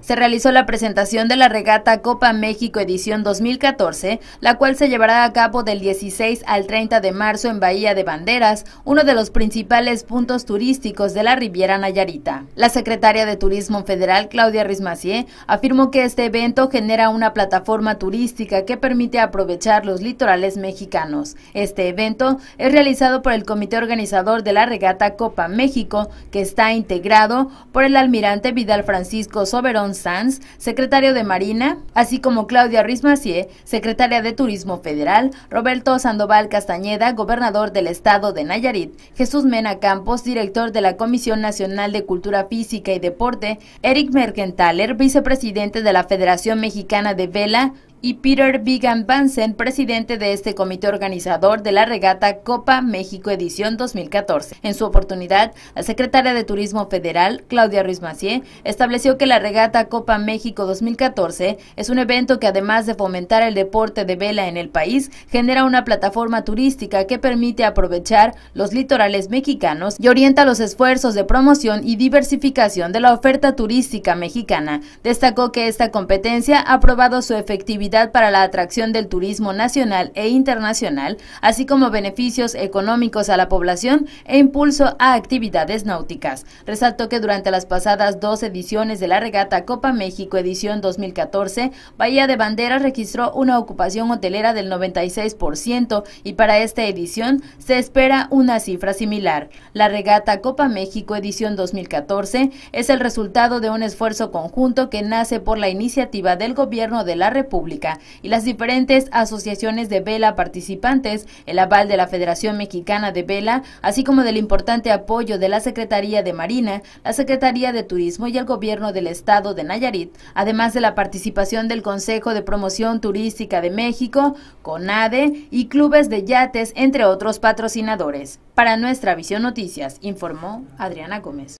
Se realizó la presentación de la regata Copa México edición 2014, la cual se llevará a cabo del 16 al 30 de marzo en Bahía de Banderas, uno de los principales puntos turísticos de la Riviera Nayarita. La secretaria de Turismo Federal, Claudia Rismacier, afirmó que este evento genera una plataforma turística que permite aprovechar los litorales mexicanos. Este evento es realizado por el comité organizador de la regata Copa México, que está integrado por el almirante Vidal Francisco Soberón Sanz, secretario de Marina, así como Claudia Rismacier, secretaria de Turismo Federal, Roberto Sandoval Castañeda, gobernador del estado de Nayarit, Jesús Mena Campos, director de la Comisión Nacional de Cultura Física y Deporte, Eric Merkenthaler, vicepresidente de la Federación Mexicana de Vela, y Peter Vigan Bansen, presidente de este comité organizador de la regata Copa México Edición 2014. En su oportunidad, la secretaria de Turismo Federal, Claudia Ruiz Macié, estableció que la regata Copa México 2014 es un evento que además de fomentar el deporte de vela en el país, genera una plataforma turística que permite aprovechar los litorales mexicanos y orienta los esfuerzos de promoción y diversificación de la oferta turística mexicana. Destacó que esta competencia ha probado su efectividad para la atracción del turismo nacional e internacional, así como beneficios económicos a la población e impulso a actividades náuticas. Resaltó que durante las pasadas dos ediciones de la regata Copa México edición 2014, Bahía de Banderas registró una ocupación hotelera del 96% y para esta edición se espera una cifra similar. La regata Copa México edición 2014 es el resultado de un esfuerzo conjunto que nace por la iniciativa del Gobierno de la República y las diferentes asociaciones de vela participantes, el aval de la Federación Mexicana de Vela, así como del importante apoyo de la Secretaría de Marina, la Secretaría de Turismo y el Gobierno del Estado de Nayarit, además de la participación del Consejo de Promoción Turística de México, CONADE y clubes de yates, entre otros patrocinadores. Para nuestra Visión Noticias, informó Adriana Gómez.